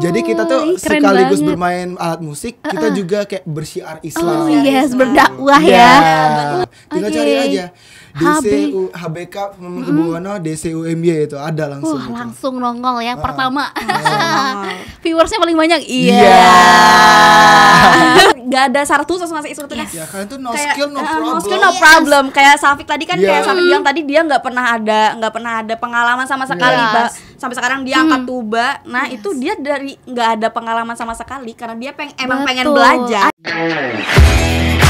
Jadi kita tuh Keren sekaligus banget. bermain alat musik, uh -uh. kita uh-uh. juga kayak bersiar oh, Islam. Oh yes, Islam. berdakwah iya. ya. Tinggal okay. cari aja. DCU HBK Buwono mm. DCUMY itu ada langsung. Wah, gitu. langsung nongol ya uh, pertama. Viewersnya paling banyak. Iya. Yeah. yeah nggak ada satu sama Isuk itu yes. kan ya kalian tuh no kayak, skill no eh, problem no skill no problem yes. kayak Safik tadi kan yeah. kayak iya. Safik bilang tadi dia nggak pernah ada nggak pernah ada pengalaman sama sekali yes. sampai sekarang dia hmm. angkat tuba nah yes. itu dia dari nggak ada pengalaman sama sekali karena dia peng emang Betul. pengen belajar ah.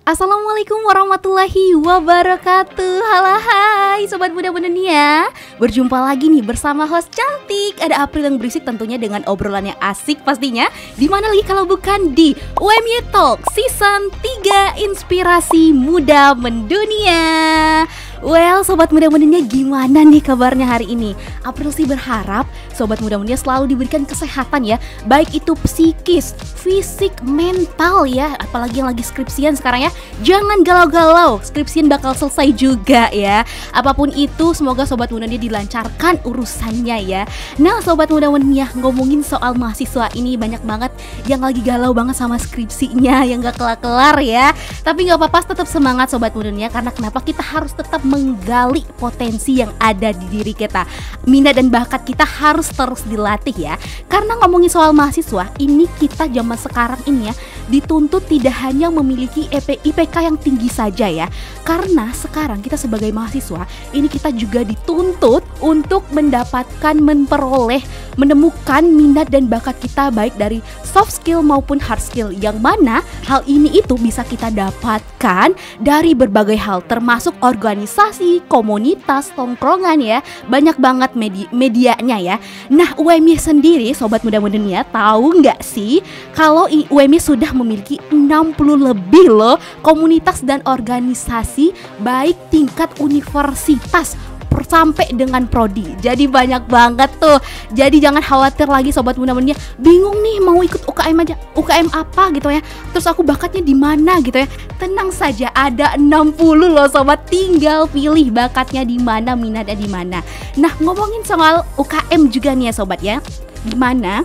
Assalamualaikum warahmatullahi wabarakatuh Halo hai Sobat Muda ya Berjumpa lagi nih bersama host cantik Ada April yang berisik tentunya dengan obrolan yang asik pastinya Dimana lagi kalau bukan di UMY Talk Season 3 Inspirasi Muda Mendunia Well Sobat Muda mudanya gimana nih kabarnya hari ini April sih berharap sobat muda muda selalu diberikan kesehatan ya, baik itu psikis, fisik, mental ya, apalagi yang lagi skripsian sekarang ya. Jangan galau-galau, skripsian bakal selesai juga ya. Apapun itu, semoga sobat muda dia dilancarkan urusannya ya. Nah, sobat muda muda ngomongin soal mahasiswa ini banyak banget yang lagi galau banget sama skripsinya yang gak kelar-kelar ya. Tapi nggak apa-apa, tetap semangat sobat muda karena kenapa kita harus tetap menggali potensi yang ada di diri kita. Minat dan bakat kita harus terus dilatih ya. Karena ngomongin soal mahasiswa, ini kita zaman sekarang ini ya dituntut tidak hanya memiliki EP, IPK yang tinggi saja ya. Karena sekarang kita sebagai mahasiswa, ini kita juga dituntut untuk mendapatkan, memperoleh, menemukan minat dan bakat kita baik dari soft skill maupun hard skill yang mana hal ini itu bisa kita dapatkan dari berbagai hal termasuk organisasi, komunitas, tongkrongan ya. Banyak banget medi medianya ya. Nah UMI sendiri Sobat Muda Mudanya, tahu nggak sih kalau UMI sudah memiliki 60 lebih loh komunitas dan organisasi baik tingkat universitas sampai dengan prodi. Jadi banyak banget tuh. Jadi jangan khawatir lagi sobat bunda-bunda bingung nih mau ikut UKM aja. UKM apa gitu ya. Terus aku bakatnya di mana gitu ya. Tenang saja ada 60 loh sobat tinggal pilih bakatnya di mana, minatnya di mana. Nah, ngomongin soal UKM juga nih ya sobat ya. Gimana?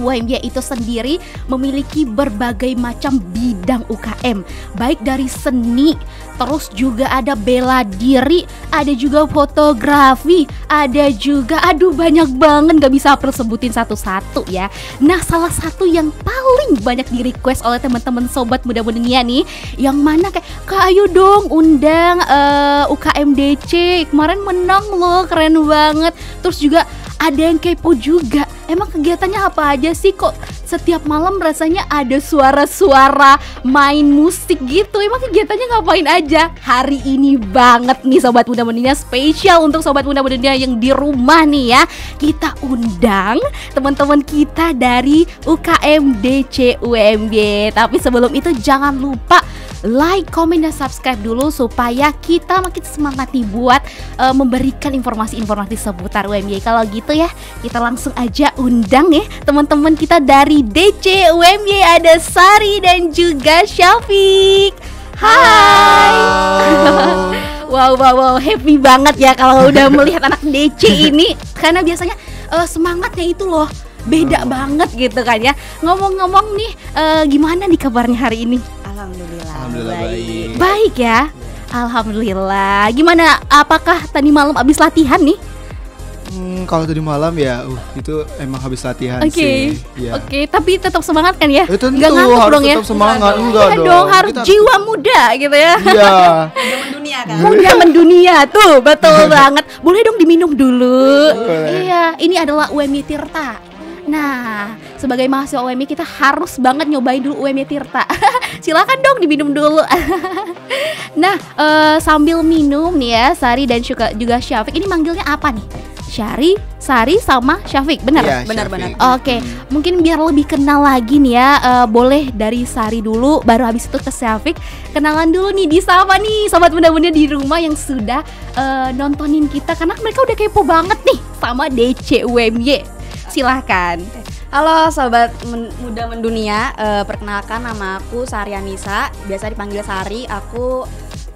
UMY itu sendiri memiliki berbagai macam bidang UKM, baik dari seni, terus juga ada bela diri, ada juga fotografi, ada juga aduh banyak banget gak bisa persebutin satu-satu ya. Nah, salah satu yang paling banyak di request oleh teman-teman sobat muda mudinya nih, yang mana kayak Kak Ayu dong undang uh, eh, UKM DC kemarin menang loh, keren banget. Terus juga ada yang kepo juga. Emang kegiatannya apa aja sih kok setiap malam rasanya ada suara-suara main musik gitu. Emang kegiatannya ngapain aja? Hari ini banget nih sobat muda mudinya spesial untuk sobat muda mudinya yang di rumah nih ya. Kita undang teman-teman kita dari UKM DC Tapi sebelum itu jangan lupa like, komen, dan subscribe dulu supaya kita makin semangat dibuat uh, eh, memberikan informasi-informasi seputar UMY. Kalau gitu ya, kita langsung aja undang ya teman-teman kita dari DC UMY ada Sari dan juga Syafiq. Hai. wow, wow, wow, happy banget ya kalau udah melihat anak DC ini karena biasanya uh, semangatnya itu loh beda hmm. banget gitu kan ya. Ngomong-ngomong nih, uh, gimana nih kabarnya hari ini? Alhamdulillah. Alhamdulillah baik. Baik, ya. Alhamdulillah. Gimana? Apakah tadi malam habis latihan nih? Hmm, kalau tadi malam ya, uh, itu emang habis latihan okay. sih. Ya. Oke, okay, tapi tetap semangat kan ya? Eh, tentu, Gak harus dong ya? tetap ya? semangat, enggak, enggak iya dong. dong. Harus Kita... jiwa muda gitu ya. Iya. muda mendunia kan? Muda iya. mendunia tuh, betul iya. banget. Boleh dong diminum dulu. Iya, ini adalah Umi Tirta. Nah, sebagai mahasiswa UMY kita harus banget nyobain dulu UMY Tirta. Silakan dong diminum dulu. nah, uh, sambil minum nih ya, Sari dan juga, juga Syafiq ini manggilnya apa nih? Syari, Sari sama Syafiq, benar? Ya, benar, benar. Oke, okay. mungkin biar lebih kenal lagi nih ya, uh, boleh dari Sari dulu, baru habis itu ke Syafiq. Kenalan dulu nih di sama nih, sobat bunda-bunda di rumah yang sudah uh, nontonin kita, karena mereka udah kepo banget nih sama DCUMY. Silahkan. Halo sobat men muda mendunia, uh, perkenalkan nama aku Sari Anissa, biasa dipanggil Sari. Aku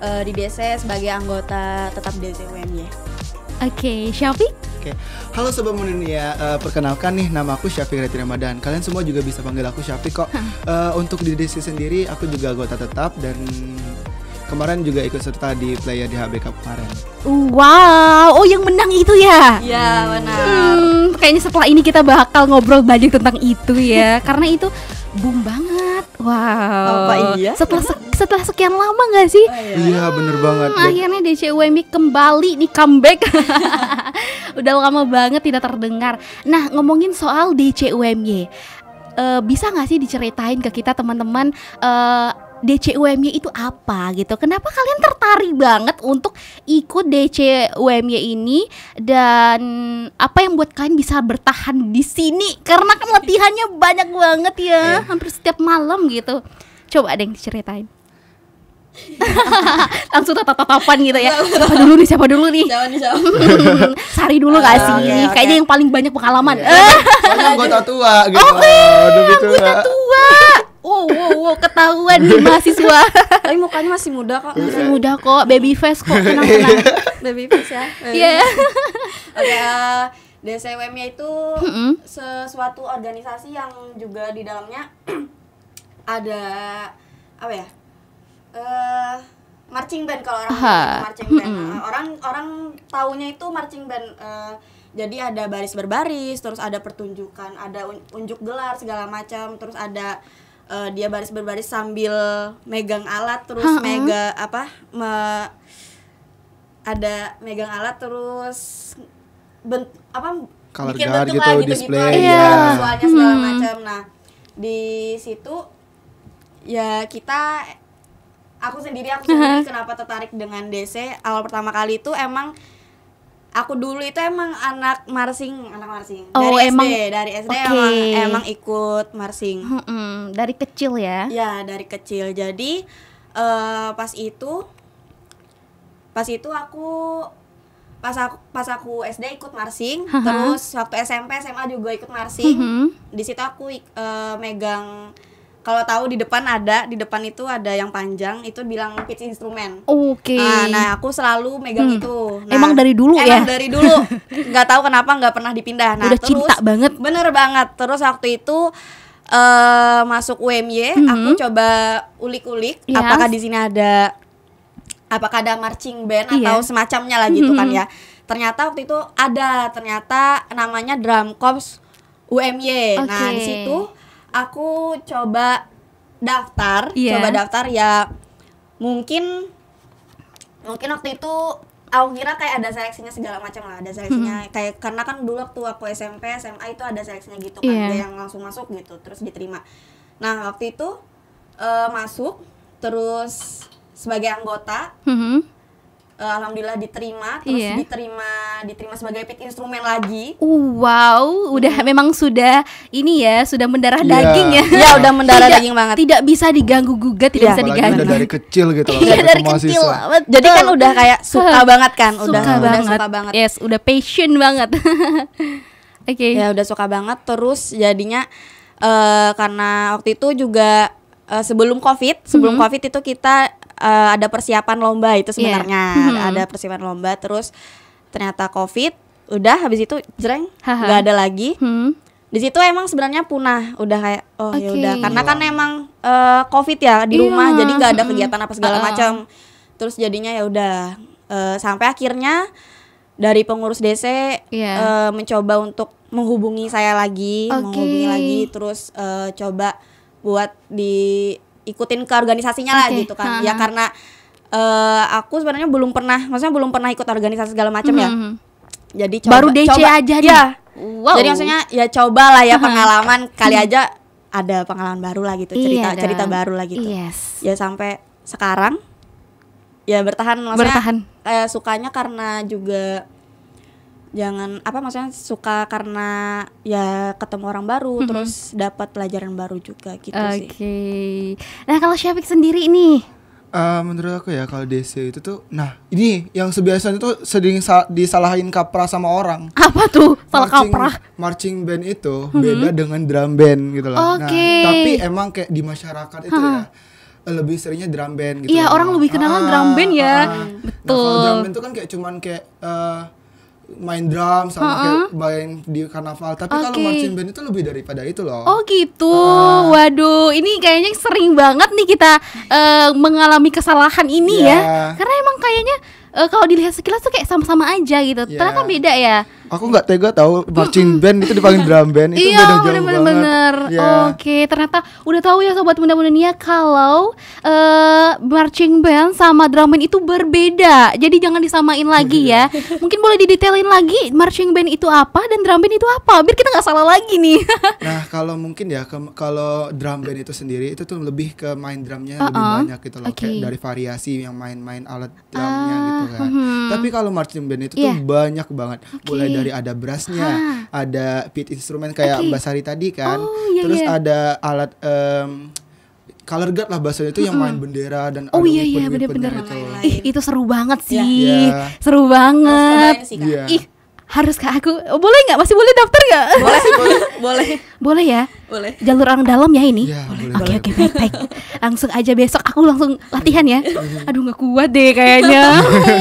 uh, di BC sebagai anggota tetap DCUMY. Oke, okay, Shafiq? Oke. Okay. Halo sobat mendunia, uh, perkenalkan nih nama aku Shafiq Reti Ramadan. Kalian semua juga bisa panggil aku Shafiq kok. uh, untuk di DC sendiri aku juga anggota tetap dan kemarin juga ikut serta di player ya di Cup kemarin. Wow, oh yang menang itu ya? Iya benar. Hmm, kayaknya setelah ini kita bakal ngobrol banyak tentang itu ya, karena itu boom banget. Wow. Apa iya? Setelah se setelah sekian lama gak sih? Oh, iya. hmm, bener banget. Hmm, akhirnya akhirnya DCUMB kembali nih comeback. Udah lama banget tidak terdengar. Nah, ngomongin soal DCUMY. Uh, eh, bisa nggak sih diceritain ke kita teman-teman uh, DCUMY itu apa gitu. Kenapa kalian tertarik banget untuk ikut DCUMY ini dan apa yang buat kalian bisa bertahan di sini karena kan latihannya banyak banget ya, yeah. hampir setiap malam gitu. Coba ada yang diceritain. langsung tatap-tatapan gitu ya siapa dulu nih siapa dulu nih siapa nih sari dulu gak ah, sih okay, kayaknya yang paling banyak pengalaman yeah. Iya. soalnya gue tua gitu oke okay, gitu tua wow wow wow ketahuan nih mahasiswa tapi mukanya masih muda kok masih muda kok baby face kok tenang tenang baby face ya iya yeah. oke okay, uh, dcwm itu sesuatu organisasi yang juga di dalamnya ada apa ya uh, marching band kalau orang marching band mm orang orang taunya itu marching band uh, jadi ada baris berbaris terus ada pertunjukan ada unjuk gelar segala macam terus ada uh, dia baris berbaris sambil megang alat terus ha -ha. mega apa me, ada megang alat terus bent apa Color bikin bentuk gitu, lah gitu, gitu display, gitu iya. yeah. segala hmm. macam nah di situ ya kita aku sendiri aku sendiri kenapa tertarik dengan DC awal pertama kali itu emang aku dulu itu emang anak marsing anak marsing oh, dari emang, SD dari SD okay. emang emang ikut marsing hmm, dari kecil ya ya dari kecil jadi uh, pas itu pas itu aku pas aku pas aku SD ikut marsing uh -huh. terus waktu SMP SMA juga ikut marsing uh mm-hmm. -huh. di situ aku uh, megang kalau tahu di depan ada, di depan itu ada yang panjang, itu bilang pitch instrumen. Oke. Okay. Nah, nah, aku selalu megang hmm. itu. Nah, emang dari dulu emang ya? Emang dari dulu. nggak tahu kenapa nggak pernah dipindah. Nah, Udah terus, cinta banget. Bener banget. Terus waktu itu uh, masuk UMY, mm -hmm. aku coba ulik-ulik yes. Iya. apakah di sini ada apakah ada marching band yeah. atau semacamnya lah gitu mm -hmm. kan ya. Ternyata waktu itu ada, ternyata namanya Drum Corps UMY. Okay. Nah, di situ aku coba daftar, yeah. coba daftar ya mungkin mungkin waktu itu aku kira kayak ada seleksinya segala macam lah, ada seleksinya hmm. kayak karena kan dulu waktu aku SMP, SMA itu ada seleksinya gitu kan, yeah. ada yang langsung masuk gitu, terus diterima. Nah waktu itu uh, masuk, terus sebagai anggota, mm -hmm uh, alhamdulillah diterima terus yeah. diterima diterima sebagai pit instrumen lagi. wow, udah hmm. memang sudah ini ya, sudah mendarah yeah. daging ya. Iya, udah mendarah tidak, daging banget. Tidak bisa diganggu gugat, tidak yeah. bisa diganggu. Udah dari kecil gitu ya Iya, dari kecil. Betul. Jadi kan udah kayak suka banget kan, suka udah banget. suka banget. Yes, udah passion banget. Oke. okay. Ya udah suka banget terus jadinya uh, karena waktu itu juga uh, sebelum covid sebelum mm -hmm. covid itu kita uh, ada persiapan lomba itu iya. sebenarnya yeah. mm -hmm. ada persiapan lomba terus ternyata covid udah habis itu jreng nggak ada lagi hmm. di situ emang sebenarnya punah udah kayak oh okay. ya udah karena kan iya. emang uh, covid ya di yeah. rumah jadi nggak ada kegiatan apa segala uh. macam terus jadinya ya udah uh, sampai akhirnya dari pengurus DC yeah. Iya. uh, mencoba untuk menghubungi saya lagi okay. menghubungi lagi terus uh, coba buat diikutin ke organisasinya okay. lah gitu kan. ha Ya karena uh, aku sebenarnya belum pernah, maksudnya belum pernah ikut organisasi segala macam -hmm. ya mm-hmm. jadi coba, baru DC coba, aja ya wow. jadi maksudnya ya cobalah ya pengalaman kali mm-hmm. aja ada pengalaman baru lah gitu cerita iya cerita baru lah gitu yes. ya sampai sekarang ya bertahan maksudnya bertahan. kayak eh, sukanya karena juga jangan apa maksudnya suka karena ya ketemu orang baru mm-hmm. terus dapat pelajaran baru juga gitu okay. sih. Oke. Nah, kalau Syafiq sendiri ini Uh, eh, menurut aku ya kalau DC itu tuh nah ini yang sebiasanya tuh sering sa- disalahin kaprah sama orang apa tuh salah marching, kaprah marching band itu mm-hmm. beda dengan drum band gitu loh okay. nah tapi emang kayak di masyarakat itu huh. ya lebih seringnya drum band gitu. Iya, orang lebih kenal ah, drum band ya. Ah. Betul. Ah. Nah, kalau drum band itu kan kayak cuman kayak uh, main drum sama uh kayak main di karnaval tapi okay. kalau marching band itu lebih daripada itu loh oh gitu uh. waduh ini kayaknya sering banget nih kita uh, mengalami kesalahan ini yeah. ya iya. karena emang kayaknya uh, kalau dilihat sekilas tuh kayak sama-sama aja gitu yeah. ternyata beda ya Aku nggak tega tahu marching band itu dipanggil drum band itu iya, beda jauh bener -bener banget. Iya. Oke, okay, ternyata udah tahu ya sobat muda-muda Nia ya, kalau uh, marching band sama drum band itu berbeda. Jadi jangan disamain lagi ya. Mungkin boleh didetailin lagi marching band itu apa dan drum band itu apa biar kita nggak salah lagi nih. nah, kalau mungkin ya kalau drum band itu sendiri itu tuh lebih ke main drumnya uh -uh. lebih uh-uh. banyak gitu loh okay. kayak dari variasi yang main-main alat drumnya uh, gitu ah, kan. Hmm. Tapi kalau marching band itu yeah. tuh iya. banyak banget. Okay. Mulai Iya. dari ada berasnya, ada pit instrumen kayak okay. Mbak Sari tadi kan. Oh, iya, Terus iya. ada alat um, color guard lah bahasanya itu yang main bendera dan oh iya iya bener-bener itu. Ih, itu seru banget iya. sih yeah. seru banget oh, sih, kan? yeah. ih harus kak aku oh, boleh nggak masih boleh daftar nggak boleh boleh boleh boleh ya boleh jalur orang dalam ya ini iya, boleh oke oke baik baik langsung aja besok aku langsung latihan ya iya. aduh nggak kuat deh kayaknya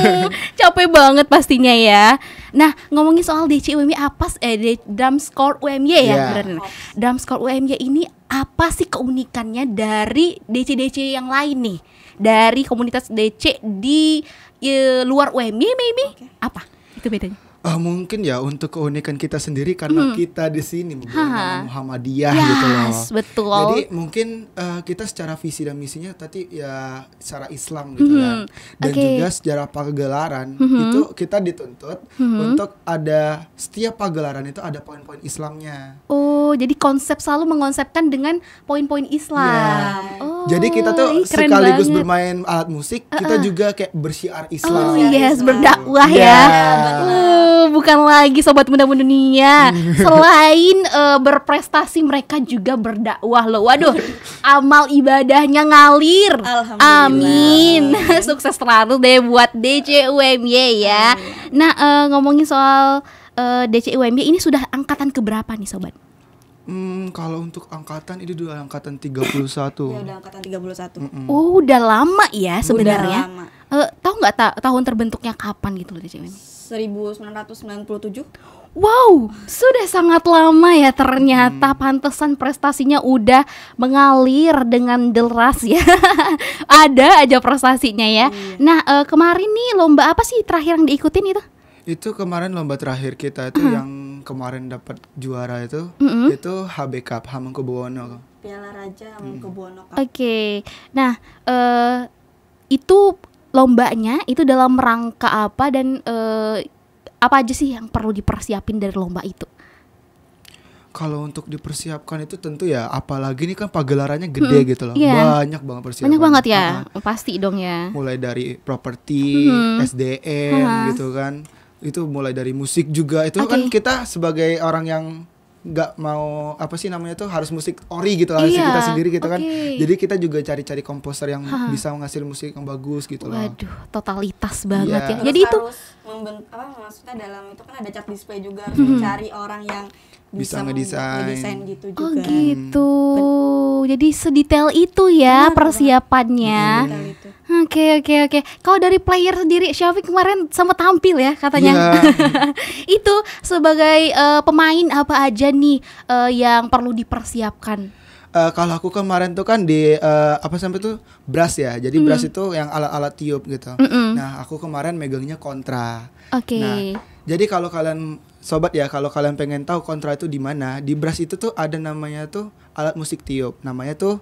capek banget pastinya ya Nah, ngomongin soal DC UMY apa eh drum score UMY ya yeah. benar. Drum score UMY ini apa sih keunikannya dari DC-DC yang lain nih? Dari komunitas DC di e, luar UMY maybe? Okay. Apa? Itu bedanya uh, mungkin ya untuk keunikan kita sendiri karena hmm. kita di sini menggunakan Muhammadiyah gitu yes, gitu loh. betul. Jadi mungkin uh, kita secara visi dan misinya tadi ya secara Islam gitu -hmm. kan. Dan okay. juga secara pagelaran -hmm. itu kita dituntut -hmm. untuk ada setiap pagelaran itu ada poin-poin Islamnya. Oh, jadi konsep selalu mengonsepkan dengan poin-poin Islam. Yeah. Oh jadi kita tuh Keren sekaligus banget. bermain alat musik, uh -uh. kita juga kayak bersiar oh, Islam. Oh yes, iya. berdakwah yeah. ya. Uh, bukan lagi sobat muda dunia. Selain uh, berprestasi, mereka juga berdakwah loh. Waduh, amal ibadahnya ngalir. Amin. Sukses selalu deh buat DCUMY ya. Nah, uh, ngomongin soal uh, eh, DCUMY ini sudah angkatan keberapa nih sobat? Hmm, kalau untuk angkatan itu dua angkatan 31. Iya, udah angkatan 31. Mm -mm. Oh, udah lama ya sebenarnya. Udah lama. Uh, tahu nggak ta tahun terbentuknya kapan gitu loh Cewek? 1997. Wow, sudah sangat lama ya ternyata hmm. pantesan prestasinya udah mengalir dengan deras ya. Ada aja prestasinya ya. Hmm. Nah, uh, kemarin nih lomba apa sih terakhir yang diikutin itu? Itu kemarin lomba terakhir kita itu hmm. yang kemarin dapat juara itu mm -hmm. itu HB Cup Hamengkubuwono Piala Raja Hamengkubuwono Cup. Oke. Okay. Nah, uh, itu lombanya itu dalam rangka apa dan uh, apa aja sih yang perlu dipersiapin dari lomba itu? Kalau untuk dipersiapkan itu tentu ya apalagi ini kan pagelarannya gede hmm, gitu loh. Yeah. Banyak banget persiapan. Banyak banget ya. Uh, pasti dong ya. Mulai dari properti, hmm. SDM uh -huh. gitu kan itu mulai dari musik juga itu okay. kan kita sebagai orang yang nggak mau apa sih namanya tuh harus musik ori gitu lah iya, kita sendiri gitu okay. kan jadi kita juga cari-cari komposer yang Hah. bisa menghasil musik yang bagus gitu loh waduh totalitas banget yeah. ya Terus jadi itu memben apa maksudnya dalam itu kan ada cat display juga harus hmm. mencari orang yang bisa, bisa ngedesain. ngedesain gitu oh, juga oh gitu hmm. jadi sedetail itu ya nah, persiapannya iya, Oke oke oke. Kalau dari player sendiri, Syafiq kemarin sempat tampil ya katanya. Yeah. itu sebagai uh, pemain apa aja nih uh, yang perlu dipersiapkan? uh, kalau aku kemarin tuh kan di uh, apa sampai tuh beras ya. Jadi mm. beras itu yang alat-alat tiup gitu. Mm -mm. Nah, aku kemarin megangnya kontra. Oke. Okay. Nah, jadi kalau kalian sobat ya, kalau kalian pengen tahu kontra itu di mana, di beras itu tuh ada namanya tuh alat musik tiup. Namanya tuh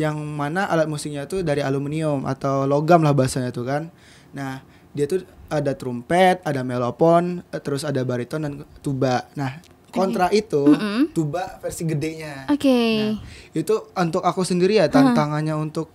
yang mana alat musiknya tuh dari aluminium atau logam lah bahasanya tuh kan. Nah, dia tuh ada trompet, ada melopon, terus ada bariton dan tuba. Nah, kontra okay. itu mm-hmm. tuba versi gedenya. Oke. Okay. Nah, itu untuk aku sendiri ya tantangannya uh-huh. untuk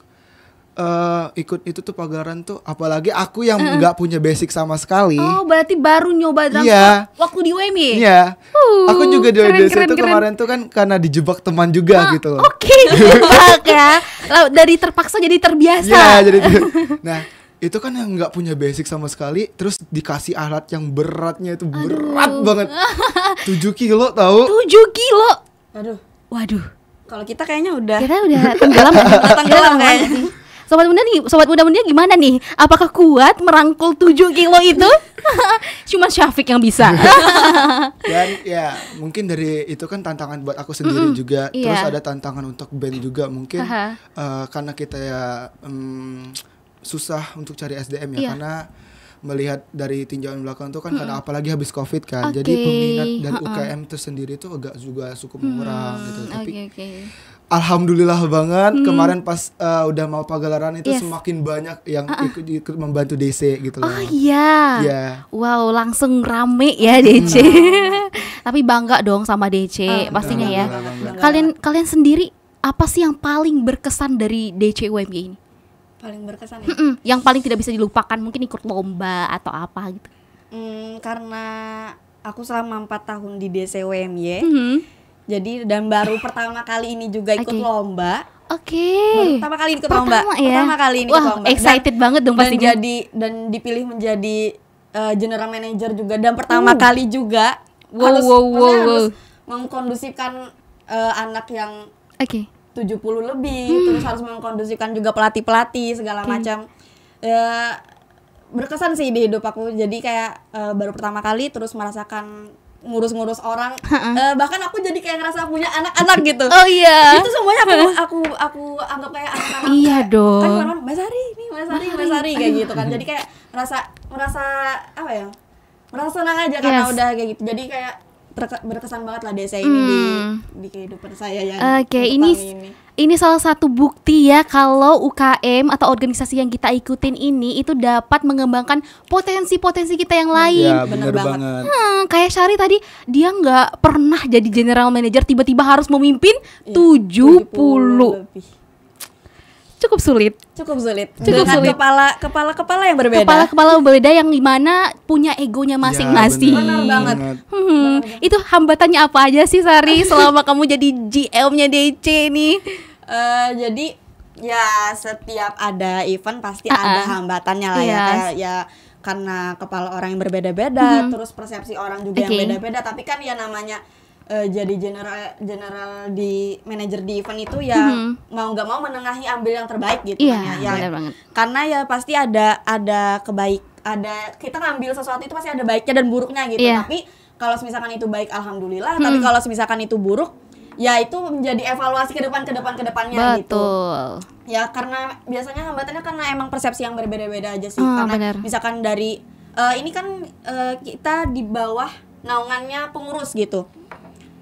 uh, ikut itu tuh pagaran tuh apalagi aku yang nggak uh-huh. punya basic sama sekali. Oh, berarti baru nyoba drum yeah. waktu di WMY. Iya. Yeah. Uh, aku juga di keren, keren, itu keren. kemarin tuh kan karena dijebak teman juga uh, gitu loh. Oke, okay, dijebak ya. Lalu dari terpaksa jadi terbiasa. Iya, yeah, jadi Nah, itu kan yang nggak punya basic sama sekali terus dikasih alat yang beratnya itu berat Aduh. banget 7 kilo tahu 7 kilo aduh waduh kalau kita kayaknya udah kita udah tenggelam tenggelam kayaknya Sobat muda nih, sobat muda muda gimana nih? Apakah kuat merangkul 7 kilo itu? Cuma Syafiq yang bisa. Dan ya, mungkin dari itu kan tantangan buat aku sendiri mm -hmm. juga. Terus yeah. ada tantangan untuk band juga mungkin uh, karena kita ya um, susah untuk cari SDM ya yeah. karena melihat dari tinjauan belakang itu kan hmm. karena apalagi habis covid kan okay. jadi peminat dan uh-uh. UKM itu agak juga cukup murah hmm. gitu mm, tapi okay, Alhamdulillah banget hmm. kemarin pas uh, udah mau pagelaran itu yes. semakin banyak yang uh-uh. ikut, ikut membantu DC gitu loh. Oh iya. Yeah. Wow, langsung rame ya mm. DC. tapi bangga dong sama DC uh, ah, pastinya bangga, ya. Bangga, bangga. Kalian kalian sendiri apa sih yang paling berkesan dari DC UMG ini? paling berkesan ya? Mm yang paling tidak bisa dilupakan mungkin ikut lomba atau apa gitu mm, karena aku selama empat tahun di DCWMY -hmm. jadi dan baru pertama kali ini juga ikut okay. lomba Oke. Okay. Pertama kali ikut pertama, Ya? Pertama kali ini Wah, ikut lomba. excited dan, banget dong pastinya. jadi dan dipilih menjadi uh, general manager juga dan pertama uh. kali juga wow, oh, harus, wow, wow, wow. harus mengkondusifkan uh, anak yang okay. 70 lebih hmm. terus harus mengkondusikan juga pelatih-pelatih segala hmm. macam e, berkesan sih di hidup aku jadi kayak e, baru pertama kali terus merasakan ngurus-ngurus orang ha eh, bahkan aku jadi kayak ngerasa punya anak-anak gitu oh iya itu semuanya aku aku aku anggap kayak anak-anak iya kayak, dong kan kemarin Masari ini nih Masari Masari kayak gitu kan jadi kayak merasa merasa apa ya merasa senang aja yes. karena udah kayak gitu jadi kayak berkesan banget lah desa ini hmm. di di kehidupan saya yang Oke, okay, ini, ini ini salah satu bukti ya kalau UKM atau organisasi yang kita ikutin ini itu dapat mengembangkan potensi-potensi kita yang iya, lain. Ya, bener, bener banget. banget. Hmm, kayak Syari tadi dia nggak pernah jadi general manager tiba-tiba harus memimpin ya, 70, 70 lebih cukup sulit. Cukup sulit. Cukup Dengan sulit. Kepala kepala kepala yang berbeda. Kepala kepala yang berbeda yang dimana punya egonya masing-masing. Ya, benar banget. Hmm, benar hmm. itu hambatannya apa aja sih Sari selama kamu jadi GM-nya DC ini Uh, jadi ya setiap ada event pasti uh -uh. ada hambatannya lah yes. ya iya. kayak ya karena kepala orang yang berbeda-beda, -hmm. terus persepsi orang juga okay. yang beda-beda. Tapi kan ya namanya uh, jadi general general di manager di event itu ya mm-hmm. mau nggak mau menengahi ambil yang terbaik gitu yeah, kan ya. ya. banget. Karena ya pasti ada ada kebaik ada kita ngambil sesuatu itu pasti ada baiknya dan buruknya gitu. Yeah. Tapi kalau misalkan itu baik alhamdulillah, hmm. tapi kalau misalkan itu buruk ya itu menjadi evaluasi ke depan ke depan ke depannya gitu. Betul. gitu. Ya karena biasanya hambatannya karena emang persepsi yang berbeda-beda aja sih. Oh, karena bener. misalkan dari uh, ini kan uh, kita di bawah naungannya pengurus gitu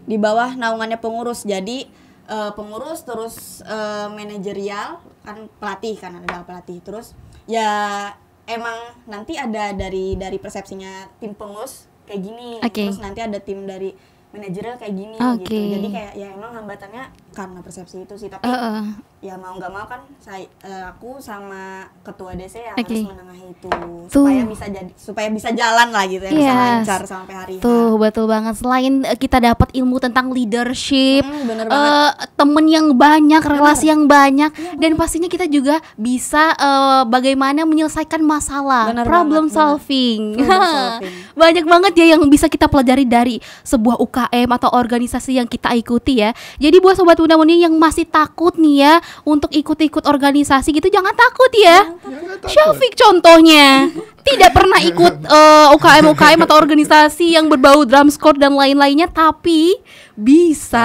di bawah naungannya pengurus jadi uh, pengurus terus uh, manajerial kan pelatih kan ada pelatih terus ya emang nanti ada dari dari persepsinya tim pengurus kayak gini okay. terus nanti ada tim dari manajerial kayak gini okay. gitu jadi kayak ya emang hambatannya karena persepsi itu sih tapi uh, uh. ya mau nggak mau kan saya uh, aku sama ketua DC yang okay. harus menengahi itu tuh. supaya bisa jadi supaya bisa jalan lah gitu ya yes. bisa lancar sampai hari tuh betul banget selain eh, kita dapat ilmu tentang leadership hmm, bener uh, temen yang banyak bener. relasi yang banyak ya, dan pastinya kita juga bisa uh, bagaimana menyelesaikan masalah bener problem banget, solving, bener. problem solving. banyak banget ya yang bisa kita pelajari dari sebuah UKM atau organisasi yang kita ikuti ya jadi buat sobat Tuna gitu. Muni yang masih takut nih ya untuk ikut-ikut organisasi gitu jangan takut ya. Syafiq contohnya tidak pernah ikut uh, eh, UKM UKM atau organisasi yang berbau drum score dan lain-lainnya tapi bisa.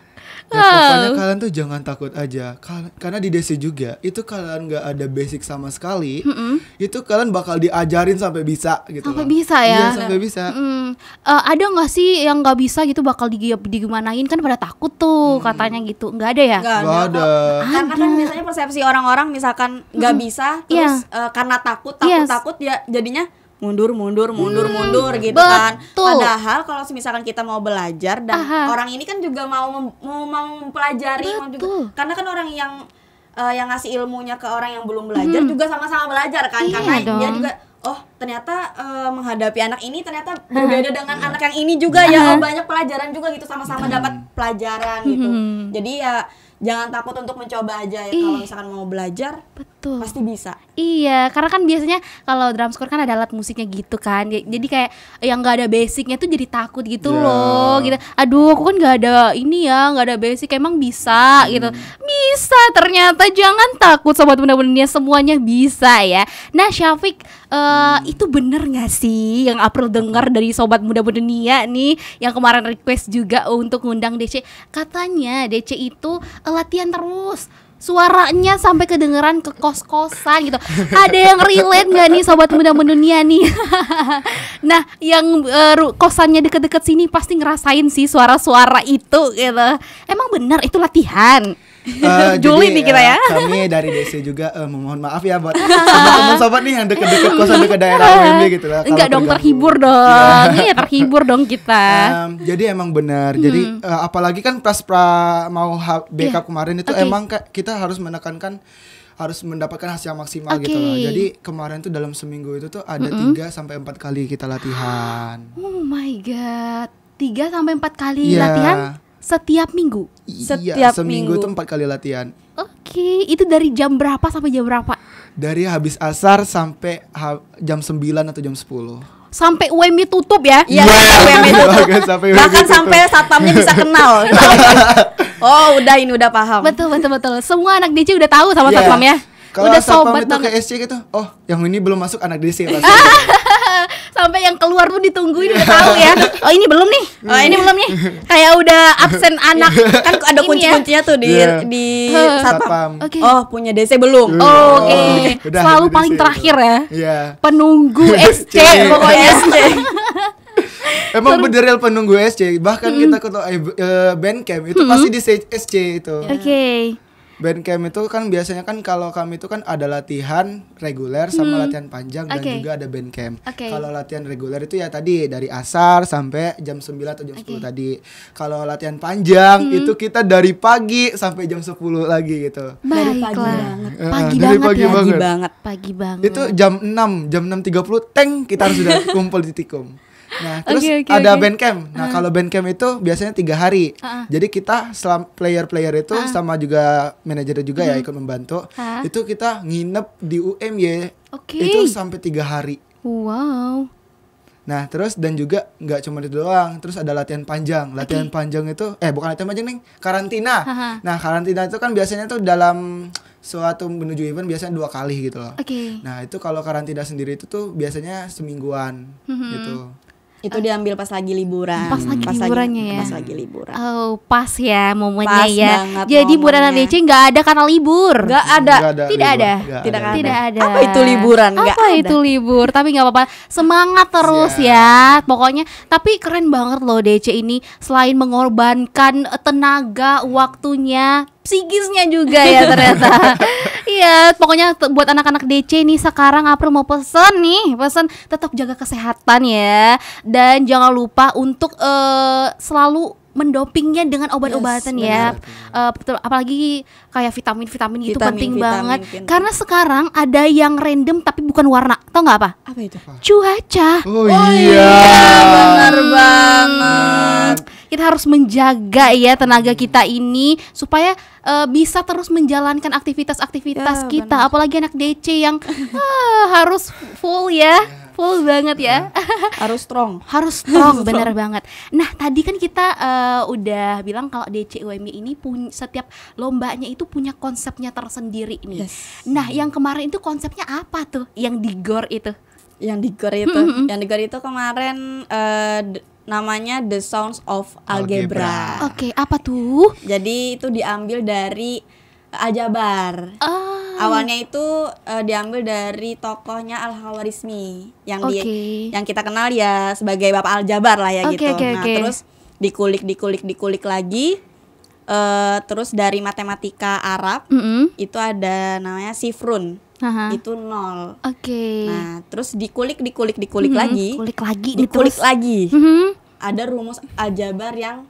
Nah Ya, ah. pokoknya kalian tuh jangan takut aja Kal karena di DC juga itu kalian nggak ada basic sama sekali mm -mm. itu kalian bakal diajarin sampai bisa gitu sampai loh. bisa ya iya, sampai bisa mm -mm. Uh, ada nggak sih yang nggak bisa gitu bakal digimanain kan pada takut tuh mm. katanya gitu nggak ada ya nggak ada, ada. karena kadang kan biasanya persepsi orang-orang misalkan nggak mm. bisa iya. terus yeah. uh, karena takut takut yes. takut ya jadinya mundur mundur iya. mundur hmm, mundur gitu betul. kan padahal kalau misalkan kita mau belajar dan Aha. orang ini kan juga mau mau mau mempelajari betul. mau juga karena kan orang yang uh, yang ngasih ilmunya ke orang yang belum belajar hmm. juga sama-sama belajar kan iya karena dong. dia juga oh ternyata uh, menghadapi anak ini ternyata berbeda dengan uh, anak yang ini juga uh, ya oh banyak pelajaran juga gitu sama-sama uh, dapat pelajaran gitu hmm. jadi ya jangan takut untuk mencoba aja ya kalau misalkan mau belajar Betul. Pasti bisa. Iya, karena kan biasanya kalau drum score kan ada alat musiknya gitu kan. Jadi kayak yang nggak ada basicnya tuh jadi takut gitu yeah. loh. Gitu. Aduh, aku kan nggak ada ini ya, nggak ada basic. Emang bisa hmm. gitu. Bisa ternyata. Jangan takut sobat bunda-bundanya semuanya bisa ya. Nah, Syafiq, uh, hmm. itu bener gak sih yang April dengar dari sobat muda bunda Nia nih yang kemarin request juga untuk ngundang DC? Katanya DC itu eh, latihan terus suaranya sampai kedengeran ke kos-kosan gitu. Ada yang relate gak nih sobat muda dunia nih? nah, yang uh, kosannya deket-deket sini pasti ngerasain sih suara-suara itu gitu. Emang benar itu latihan. Eh, uh, Juli nih kita uh, Kami dari DC juga uh, memohon maaf ya buat teman-teman sobat nih yang deket-deket kosan deket daerah UMB gitu lah. Ya. Enggak dong terhibur dong. Iya. iya terhibur dong kita. Um, jadi emang benar. Hmm. Jadi uh, apalagi kan pas pra mau backup iya. yeah. kemarin itu okay. emang kita harus menekankan harus mendapatkan hasil maksimal okay. gitu loh. Jadi kemarin tuh dalam seminggu itu tuh ada mm -hmm. 3 sampai 4 kali kita latihan. Oh my god. 3 sampai 4 kali yeah. latihan? setiap minggu. Iya, setiap seminggu minggu. itu empat kali latihan. Oke, itu dari jam berapa sampai jam berapa? Dari habis asar sampai ha jam 9 atau jam 10 sampai UMI tutup ya. Iya, yeah. tutup. sampai Bahkan sampai satpamnya bisa kenal. oh, udah ini udah paham. Betul, betul, betul. Semua anak DC udah tahu sama yeah. satpam ya. Kalau udah satpam sobat itu ke SC gitu, oh yang ini belum masuk anak DC sampai yang keluar pun ditungguin iya. udah tahu ya oh ini belum nih hmm. oh ini belum nih kayak udah absen iya. anak kan ada ya. kunci kuncinya tuh di yeah. di satpam okay. oh punya DC belum iya. oh, oke oh, okay. selalu paling DC terakhir itu. ya yeah. penunggu SC pokoknya SC Emang bener real penunggu SC Bahkan mm. kita ke uh, bandcamp itu mm. pasti di SC itu Oke okay. Bandcamp itu kan biasanya kan kalau kami itu kan ada latihan reguler sama hmm. latihan panjang okay. dan juga ada bandcamp. Okay. Kalau latihan reguler itu ya tadi dari asar sampai jam 9 atau jam okay. 10 tadi. Kalau latihan panjang hmm. itu kita dari pagi sampai jam 10 lagi gitu. Dari pagi banget. Pagi ya, banget pagi Banget. Pagi banget. Pagi banget. Itu jam 6, jam 6.30 teng kita harus sudah kumpul di Tikum. Nah, terus okay, okay, ada okay. bandcamp. Nah, uh kalau bandcamp itu biasanya tiga hari. Uh Jadi kita selam player-player itu uh sama juga manajer juga uh ya mm-hmm. ikut membantu. Uh Itu kita nginep di UMY. Okay. Itu sampai tiga hari. Wow. Nah, terus dan juga nggak cuma itu doang, terus ada latihan panjang. Latihan okay. panjang itu eh bukan latihan panjang, nih karantina. -huh. Nah, karantina itu kan biasanya tuh dalam suatu menuju event biasanya dua kali gitu loh. Okay. Nah, itu kalau karantina sendiri itu tuh biasanya semingguan mm -hmm. gitu. Itu uh, diambil pas lagi liburan. Pas lagi pas liburannya lagi, ya. Pas lagi liburan. Oh, pas ya momennya pas ya. Banget Jadi momennya. bulan DC nggak ada karena libur. Nggak ada. Gak ada. Tidak ada. Tidak ada. Tidak ada. Apa itu liburan? Gak Apa ada. itu libur? Tapi nggak apa-apa. Semangat terus yeah. ya. Pokoknya tapi keren banget loh DC ini selain mengorbankan tenaga, waktunya, psikisnya juga ya ternyata. Iya, pokoknya buat anak-anak DC nih sekarang April mau pesen nih, pesen tetap jaga kesehatan ya dan jangan lupa untuk uh, selalu mendopingnya dengan obat-obatan yes, ya. Bener. Uh, eh, apalagi kayak vitamin-vitamin itu vitamin, penting vitamin, banget. Vitamin. Karena sekarang ada yang random tapi bukan warna. Tau nggak apa? Apa itu? Cuaca. Oh, oh iya. iya, benar banget kita harus menjaga ya tenaga kita ini supaya uh, bisa terus menjalankan aktivitas-aktivitas ya, kita benar. apalagi anak DC yang uh, harus full ya, ya. full banget ya. ya. Harus strong. Harus strong, bener strong. banget. Nah, tadi kan kita uh, udah bilang kalau DC UMY ini punya setiap lombanya itu punya konsepnya tersendiri nih. Yes. Nah, yang kemarin itu konsepnya apa tuh? Yang digor itu? Yang digor itu, yang digor itu kemarin uh, namanya The Sounds of Algebra. Oke, okay, apa tuh? Jadi itu diambil dari Aljabar. Oh. Awalnya itu uh, diambil dari tokohnya Al Khawarizmi yang okay. di yang kita kenal ya sebagai Bapak Aljabar lah ya okay, gitu. Okay, nah, okay. terus dikulik dikulik dikulik lagi uh, terus dari matematika Arab mm -hmm. itu ada namanya Sifrun. Aha. itu nol. Oke. Okay. Nah, terus dikulik dikulik dikulik mm -hmm. lagi. Kulik lagi dikulik lagi. Mm -hmm ada rumus aljabar yang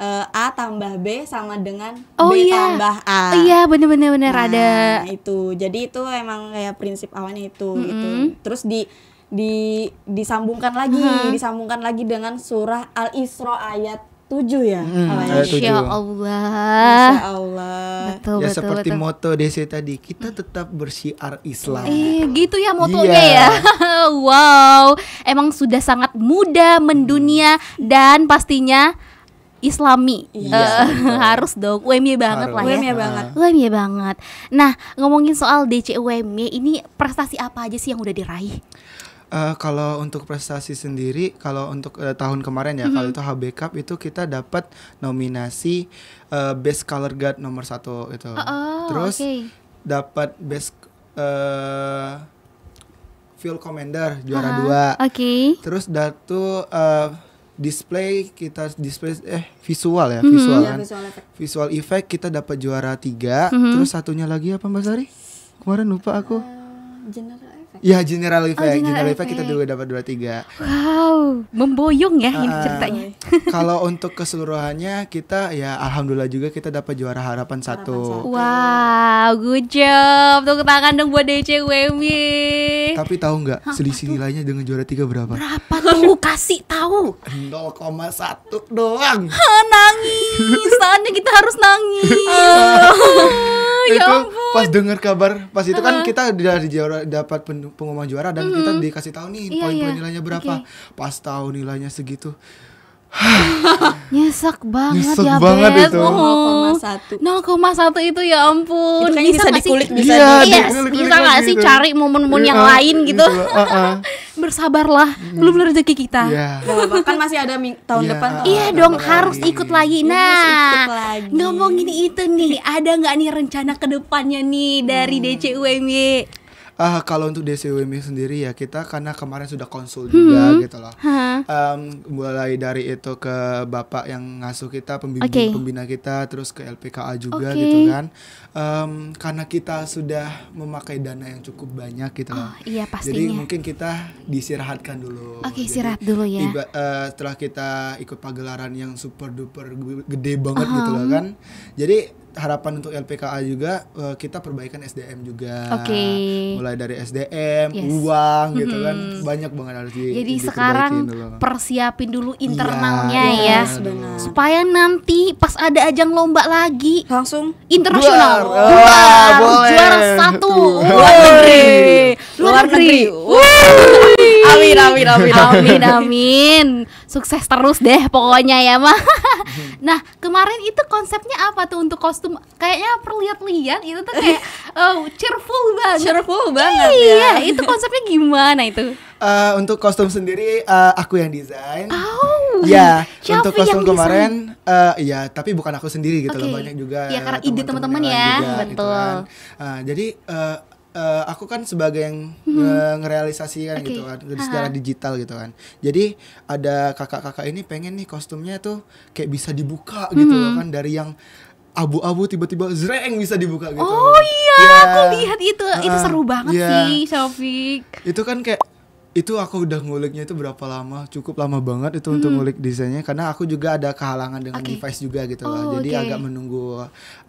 uh, A tambah B sama dengan oh, B iya. tambah A. Oh iya, bener-bener bener, nah, ada. itu. Jadi itu emang kayak prinsip awalnya itu mm -hmm. itu Terus di di disambungkan lagi, -huh. disambungkan lagi dengan surah Al-Isra ayat tujuh ya hmm, ayat tujuh. Allah Masya Allah betul, ya betul, seperti betul. moto DC tadi kita tetap bersiar Islam eh, gitu ya motonya yeah. ya wow emang sudah sangat muda mendunia dan pastinya Islami iya, uh, harus dong UMY banget harus. lah ya UMY banget UMY banget nah ngomongin soal DC UMY ini prestasi apa aja sih yang udah diraih Uh, kalau untuk prestasi sendiri, kalau untuk uh, tahun kemarin ya, mm -hmm. kalau mm-hmm. itu HB Cup itu kita dapat nominasi uh, Best Color Guard nomor satu itu. Oh, oh, Terus okay. dapat Best uh, Field Commander juara uh dua. Okay. Terus datu uh, display kita display eh visual ya mm -hmm. visual iya, kan? yeah, effect. visual effect kita dapat juara tiga. Mm -hmm. Terus satunya lagi apa Mbak Sari? Kemarin lupa aku. Uh, Ya general effect, ya. oh, general, general effect. kita ya. dulu dapat dua tiga. Wow, memboyong ya uh, ini ah, ceritanya. Kalau untuk keseluruhannya kita ya alhamdulillah juga kita dapat juara harapan satu. Wow, good job. Tepuk tangan dong buat Wemi. Tapi tahu nggak selisih nilainya dengan juara tiga berapa? Berapa tuh? Kasih tahu. 0,1 doang. Ha, nangis. Saatnya kita harus nangis. oh, itu pas dengar kabar pas itu kan kita udah juara dapat pen pengumuman juara dan mm -hmm. kita dikasih tahu nih yeah, poin-poin yeah. nilainya berapa. Okay. Pas tahu nilainya segitu. Nyesek banget Nyesek ya banget Bet. itu. Oh, 0,1. 0,1 itu ya ampun. Itu bisa, bisa dikulik bisa. Iya, yes, iya, bisa nggak gitu. sih cari momen-momen yang uh, lain gitu. Uh, uh. Bersabarlah, mm. belum rezeki kita. Yeah. Oh, bahkan masih ada tahun yeah. depan. Iya dong, lagi. harus ikut lagi. Iya, nah, ikut lagi. ngomongin itu nih, ada nggak nih rencana kedepannya nih dari hmm. DCUMY? uh, kalau untuk DCWM sendiri ya kita karena kemarin sudah konsul juga hmm. gitu loh. Um, mulai dari itu ke bapak yang ngasuh kita, pembimbing okay. pembina kita, terus ke LPKA juga okay. gitu kan. Um, karena kita sudah memakai dana yang cukup banyak gitu loh. Oh, iya pastinya. Jadi mungkin kita disirahatkan dulu. Oke, okay, istirahat dulu ya. Tiba, uh, setelah kita ikut pagelaran yang super duper gede banget -huh. gitu loh uh-huh. kan. Jadi harapan untuk LPKA juga uh, kita perbaikan SDM juga. Oke. Okay. Mulai dari SDM, yes. uang gitu -hmm. gitu kan banyak banget harus di Jadi sekarang dulu. persiapin dulu iya, internalnya iya, ya. Iya, benar. Supaya nanti pas ada ajang lomba lagi langsung internasional. Luar, luar, ah, juara satu luar negeri. Luar negeri. Luar negeri. Luar negeri. Amin amin amin. Amin amin sukses terus deh pokoknya ya mah. nah kemarin itu konsepnya apa tuh untuk kostum? Kayaknya perlihat-lihat itu tuh kayak oh, cheerful banget. Cheerful banget iya, ya. Iya itu konsepnya gimana itu? Uh, untuk kostum sendiri uh, aku yang desain. Oh. Ya, Shopee untuk kostum kemarin uh, ya tapi bukan aku sendiri gitu okay. loh banyak juga. Iya karena ide teman-teman ya, juga, gitu betul. Gitu kan. uh, jadi uh, uh, aku kan sebagai yang hmm. ngerealisasikan okay. gitu kan dari secara digital gitu kan jadi ada kakak-kakak ini pengen nih kostumnya tuh kayak bisa dibuka hmm. gitu loh hmm. kan dari yang abu-abu tiba-tiba zreng bisa dibuka gitu oh iya ya. aku lihat itu uh, itu seru banget yeah. sih Syafiq itu kan kayak itu aku udah nguliknya itu berapa lama cukup lama banget itu hmm. untuk ngulik desainnya karena aku juga ada kehalangan dengan okay. device juga gitu oh, loh jadi okay. agak menunggu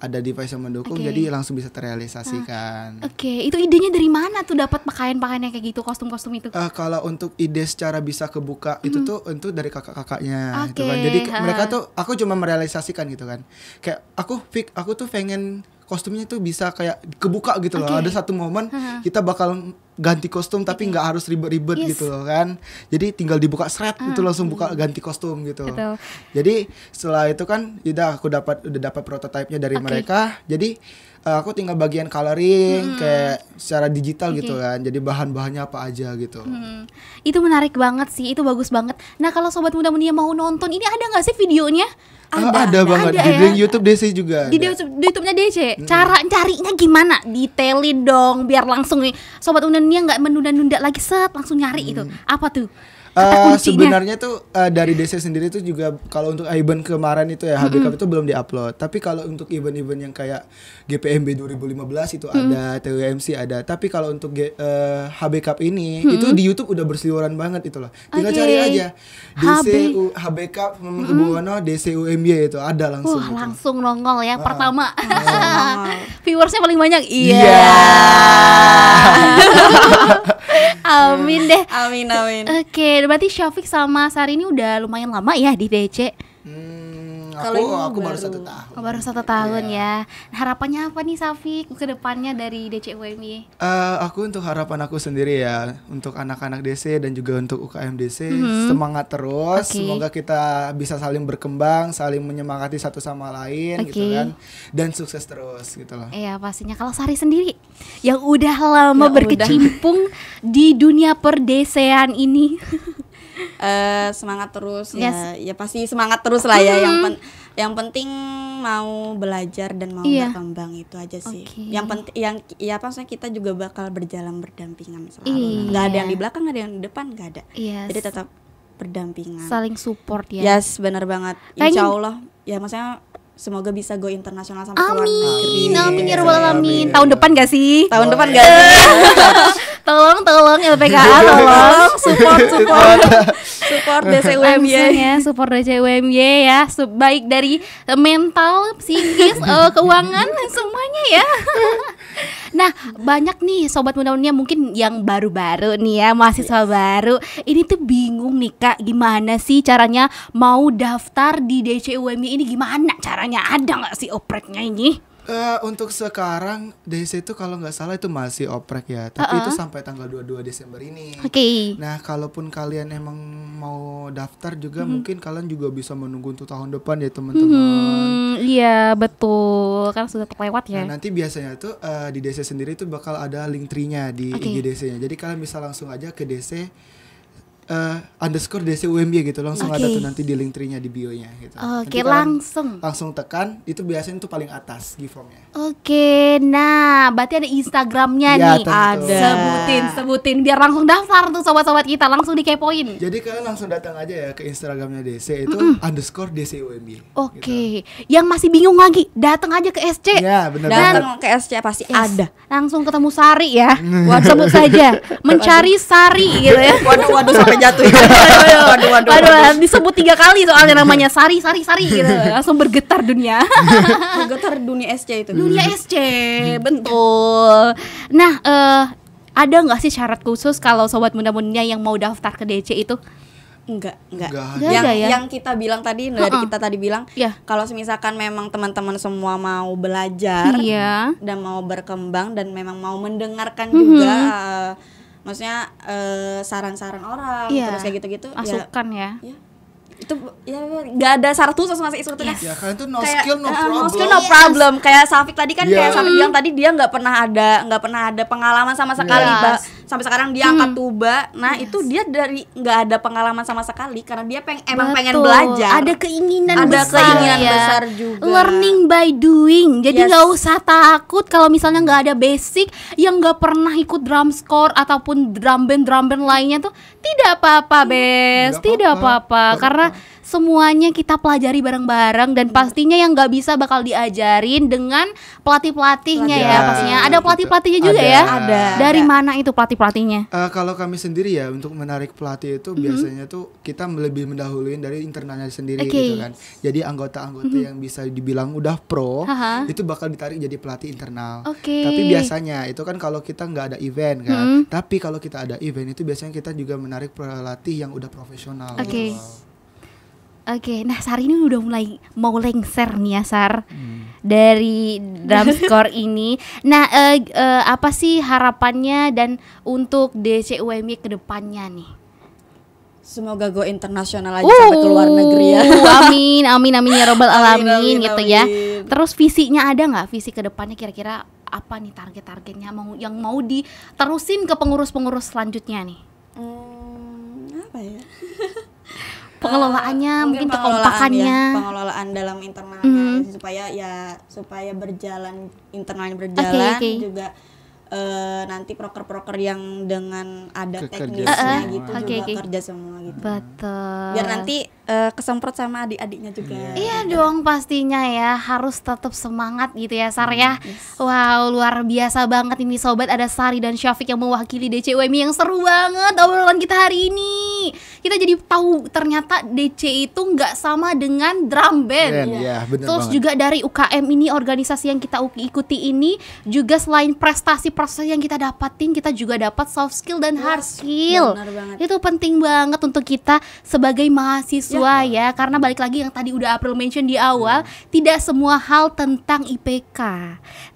ada device yang mendukung okay. jadi langsung bisa terrealisasikan ah, oke okay. itu idenya dari mana tuh dapat pakaian-pakaian yang kayak gitu kostum-kostum itu uh, kalau untuk ide secara bisa kebuka hmm. itu tuh untuk dari kakak-kakaknya okay. gitu kan jadi ha. mereka tuh aku cuma merealisasikan gitu kan kayak aku fik aku tuh pengen kostumnya tuh bisa kayak kebuka gitu okay. loh ada satu momen kita bakal ganti kostum tapi nggak harus ribet-ribet yes. gitu loh kan jadi tinggal dibuka seret uh, itu ah, langsung buka iya. ganti kostum gitu betul. jadi setelah itu kan udah aku dapat udah dapat prototype-nya dari okay. mereka jadi eh, aku tinggal bagian coloring hmm. kayak secara digital okay. gitu kan jadi bahan-bahannya apa aja gitu hmm. itu menarik banget sih itu bagus banget nah kalau sobat muda muda mau nonton ini ada nggak sih videonya ada, ada banget ada di ya? YouTube DC juga. Di ada. YouTube, di YouTube-nya DC. Hmm. Cara carinya gimana? Detailin dong biar langsung nih eh, sobat undannya nggak menunda-nunda lagi set langsung nyari hmm. itu. Apa tuh? Uh, sebenarnya tuh uh, dari DC sendiri tuh juga kalau untuk event kemarin itu ya mm -hmm. HBK itu belum diupload. Tapi kalau untuk event-event yang kayak GPMB 2015 itu mm -hmm. ada, TWMC ada. Tapi kalau untuk G, uh, eh, HB Cup ini mm -hmm. itu di YouTube udah berseliweran banget itulah. Tinggal okay. cari aja DC HB, Cup mm -hmm. DC UMY itu ada langsung. Wah, gitu. langsung nongol ya uh, pertama. Uh. Viewersnya paling banyak. Iya. Yeah. yeah amin deh. Amin amin. Oke, okay, berarti Syafiq sama Sari ini udah lumayan lama ya di DC. Hmm kalau aku, aku baru, satu tahun. Oh, baru satu tahun yeah. ya. Nah, harapannya apa nih Safi ke depannya dari DCUMY? Uh, eh, aku untuk harapan aku sendiri ya, untuk anak-anak DC dan juga untuk UKM DC mm -hmm. semangat terus. Okay. Semoga kita bisa saling berkembang, saling menyemangati satu sama lain okay. gitu kan. Dan sukses terus gitu loh. Iya, pastinya. Kalau Sari sendiri yang udah lama ya, berkecimpung udah. di dunia perdesean ini uh, semangat terus yes. ya ya pasti semangat terus lah ya mm. yang pen yang penting mau belajar dan mau yeah. berkembang itu aja sih okay. yang penting yang ya apa maksudnya kita juga bakal berjalan berdampingan selalu yeah. nggak ada yang di belakang nggak ada yang di depan nggak ada yes. jadi tetap berdampingan saling support ya yes benar banget insya Allah ya maksudnya semoga bisa go internasional sampai amin, luar negeri. Amin, amin, ya amin Tahun depan gak sih? Tahun oh, depan ya. gak eh. sih? tolong tolong LPKA iya, tolong support iya. support support DCUMY ya support DCUMY ya baik dari mental psikis uh, keuangan semuanya ya nah banyak nih sobat muda dunia mungkin yang baru-baru nih ya masih yes. baru ini tuh bingung nih kak gimana sih caranya mau daftar di DCUMY ini gimana caranya ada nggak sih opreknya ini Uh, untuk sekarang DC itu kalau nggak salah itu masih oprek ya, tapi uh -uh. itu sampai tanggal 22 Desember ini. Oke. Okay. Nah, kalaupun kalian emang mau daftar juga hmm. mungkin kalian juga bisa menunggu untuk tahun depan ya, teman-teman. Mhm, iya, -teman. hmm, betul. Karena sudah terlewat ya. Nah, nanti biasanya tuh uh, di DC sendiri itu bakal ada link tree di okay. IG DC-nya. Jadi kalian bisa langsung aja ke DC uh, underscore DC UMB gitu langsung okay. ada tuh nanti di link trinya di bio-nya gitu. Oke, okay, langsung. Langsung tekan itu biasanya tuh paling atas Gform-nya. Oke, okay, nah berarti ada Instagramnya ya, nih. Ada. Sebutin, sebutin biar langsung daftar tuh sobat-sobat kita langsung dikepoin. Jadi kalian langsung datang aja ya ke Instagramnya DC itu mm -mm. underscore DC UMB gitu. Oke, okay. gitu. yang masih bingung lagi datang aja ke SC. Ya benar. ke SC pasti yes. ada. Langsung ketemu Sari ya. buat sebut saja mencari Sari gitu ya. Waduh waduh sampai jatuh ya. aduh, aduh, aduh, aduh, aduh, disebut tiga kali soalnya namanya Sari Sari Sari gitu langsung bergetar dunia bergetar dunia SC itu dunia hmm. SC betul nah uh, ada nggak sih syarat khusus kalau sobat muda-muda yang mau daftar ke DC itu enggak enggak, enggak yang ya? yang kita bilang tadi dari uh dari kita tadi bilang yeah. kalau misalkan memang teman-teman semua mau belajar yeah. dan mau berkembang dan memang mau mendengarkan mm-hmm. juga uh, maksudnya eh, saran-saran uh, orang yeah. terus kayak gitu-gitu masukan ya. ya iya itu ya nggak ada syarat sama Is sebetulnya yes. ya itu no kayak, skill no eh, problem no skill no problem yes. kayak Safik tadi kan yeah. kayak iya. Safik bilang tadi dia nggak pernah ada nggak pernah ada pengalaman sama sekali yes. Iya. bah, sampai sekarang dia hmm. angkat tuba nah yes. Iya. itu dia dari nggak ada pengalaman sama sekali karena dia peng emang Betul. pengen belajar ada keinginan ada besar, keinginan ya. besar juga learning by doing jadi nggak yes. usah takut kalau misalnya nggak ada basic yang nggak pernah ikut drum score ataupun drum band drum band lainnya tuh tidak apa-apa bes tidak apa-apa karena semuanya kita pelajari bareng-bareng dan iya. pastinya yang nggak bisa bakal diajarin dengan pelatih-pelatihnya ya, pastinya. Iya, ada pelatih-pelatihnya juga ada, ya? Ada. Dari mana itu pelatih-pelatihnya? Uh, kalau kami sendiri ya untuk menarik pelatih itu mm -hmm. biasanya tuh kita lebih mendahuluin dari internalnya sendiri okay. gitu kan. Jadi anggota-anggota mm -hmm. yang bisa dibilang udah pro -huh. itu bakal ditarik jadi pelatih internal. Okay. Tapi biasanya itu kan kalau kita nggak ada event kan. Mm -hmm. Tapi kalau kita ada event itu biasanya kita juga menarik pelatih yang udah profesional. Okay. Gitu. Oke, okay, nah Sar ini udah mulai mau lengser nih ya Sar hmm. dari drum score ini. Nah, uh, uh, apa sih harapannya dan untuk DCUMI kedepannya nih? Semoga go internasional aja uh, sampai ke luar negeri ya. Amin, amin, amin ya robbal alamin amin, amin, gitu ya. Terus visinya ada nggak visi kedepannya kira-kira apa nih target-targetnya mau yang mau diterusin ke pengurus-pengurus selanjutnya nih? Hmm, apa ya? pengelolaannya mungkin, mungkin ya, kekompakannya pengelolaan dalam internal mm. Mm-hmm. supaya ya supaya berjalan internalnya berjalan okay, okay. juga uh, nanti proker-proker yang dengan ada teknisnya gitu okay, juga okay. kerja semua gitu. Betul. Biar nanti uh, kesemprot sama adik-adiknya juga. Yeah. Iya, iya gitu. dong pastinya ya harus tetap semangat gitu ya Sar ya. Mm, yes. Wow luar biasa banget ini sobat ada Sari dan Syafiq yang mewakili DCUMI yang seru banget obrolan kita hari ini. Kita jadi tahu ternyata DC itu nggak sama dengan drum band. Yeah, ya. Terus banget. juga dari UKM ini organisasi yang kita ikuti ini juga selain prestasi-prestasi yang kita dapatin kita juga dapat soft skill dan yes, hard skill. Itu penting banget untuk kita sebagai mahasiswa siswa ya karena balik lagi yang tadi udah April mention di awal hmm. tidak semua hal tentang IPK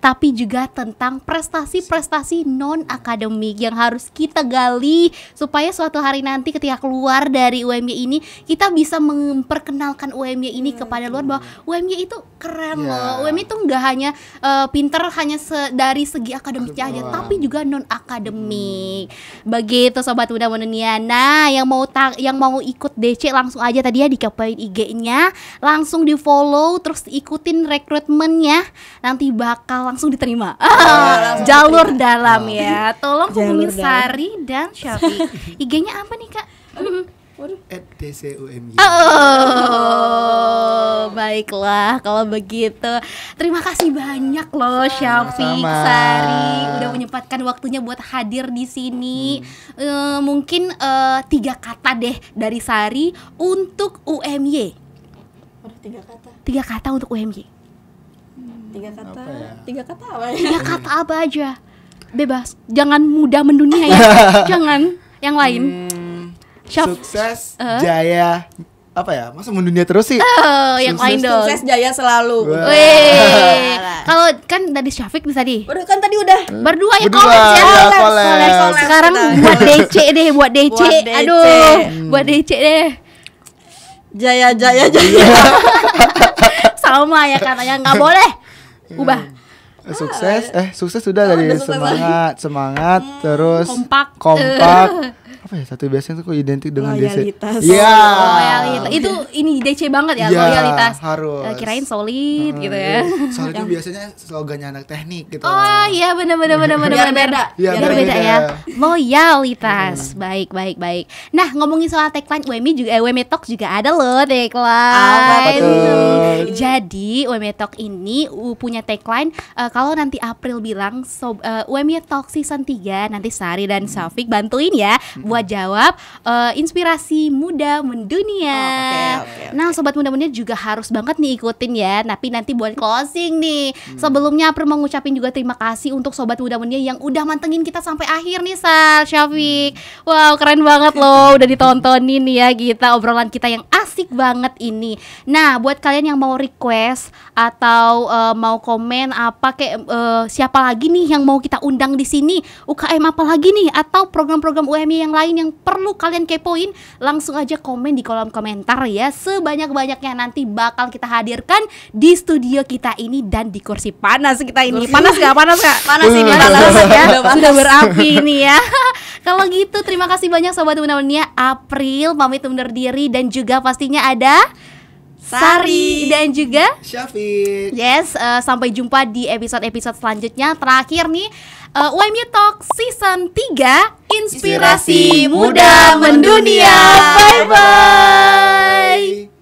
tapi juga tentang prestasi-prestasi non akademik yang harus kita gali supaya suatu hari nanti ketika keluar dari UMY ini kita bisa memperkenalkan UMY ini hmm. kepada luar bahwa UMY itu keren ya. loh UMY itu nggak hanya uh, pinter hanya se dari segi akademiknya aja tapi juga non akademik hmm. begitu sobat muda nah yang mau yang mau ikut DC langsung aja tadi dia dikepoin IG-nya, langsung di follow, terus ikutin rekrutmennya, nanti bakal langsung diterima. Oh, Jalur diterima. dalam oh. ya. Tolong hubungi Sari dan Shafi, IG-nya apa nih kak? At DCUMY. Oh, oh, baiklah kalau begitu. Terima kasih banyak loh Syafiq Sari udah menyempatkan waktunya buat hadir di sini. Hmm. E, mungkin e, tiga kata deh dari Sari untuk UMY. tiga kata. Tiga kata untuk UMY. Hmm, tiga kata. Apa ya? Tiga kata apa ya? Tiga kata apa aja? Bebas. Jangan mudah mendunia ya. Jangan yang lain. Hmm Shop. Sukses, uh. jaya, apa ya masa mendunia terus sih oh, yang lain dong sukses jaya selalu kalau kan tadi Syafiq bisa tadi udah kan tadi udah hmm. berdua ya berdua, college ya, ya sekarang buat DC deh buat DC, buat aduh hmm. buat DC deh jaya jaya jaya iya. sama ya katanya nggak boleh iya. ubah eh, sukses eh sukses sudah oh, dari semangat semangat hmm. terus kompak kompak apa ya satu biasanya tuh kok identik dengan loyalitas. DC. Iya. Yeah. Oh, loyalitas. Itu ini DC banget ya yeah, loyalitas. Harus. Eh, kirain solid hmm, gitu ya. Hmm. Solid itu biasanya slogannya anak teknik gitu. Oh iya benar benar benar benar benar beda. Ya, biar beda beda, ya. Hmm. Loyalitas. Hmm. Baik baik baik. Nah, ngomongin soal tagline Wemi juga eh, Wemi Talk juga ada loh tagline. Ah, Jadi Wemi Talk ini uh, punya tagline uh, eh, kalau nanti April bilang so, uh, eh, Wemi Talk season 3 nanti Sari dan Safik bantuin ya hmm buat jawab uh, inspirasi muda mendunia. Oh, okay, okay, okay. Nah, sobat muda mendunia juga harus banget nih ikutin ya. Tapi nanti buat closing nih. Hmm. Sebelumnya April mau ngucapin juga terima kasih untuk sobat muda mendunia yang udah mantengin kita sampai akhir nih, Sal Syafiq. Hmm. Wow, keren banget loh udah ditontonin nih ya kita gitu. obrolan kita yang asik banget ini. Nah, buat kalian yang mau request atau uh, mau komen apa kayak uh, eh, siapa lagi nih yang mau kita undang di sini, UKM apa lagi nih atau program-program UMI yang lain lain yang perlu kalian kepoin, langsung aja komen di kolom komentar ya. Sebanyak-banyaknya nanti bakal kita hadirkan di studio kita ini dan di kursi panas kita ini. Panas gak? Panas gak? Panas ini panas, ya. Sudah berapi ini ya. Kalau gitu terima kasih banyak sobat Unaunia April pamit undur diri dan juga pastinya ada Sari dan juga Syafiq. Yes, uh, sampai jumpa di episode-episode selanjutnya. Terakhir nih uh, Why Me Talk Season 3 Inspirasi, Inspirasi Muda Mendunia. Bye-bye.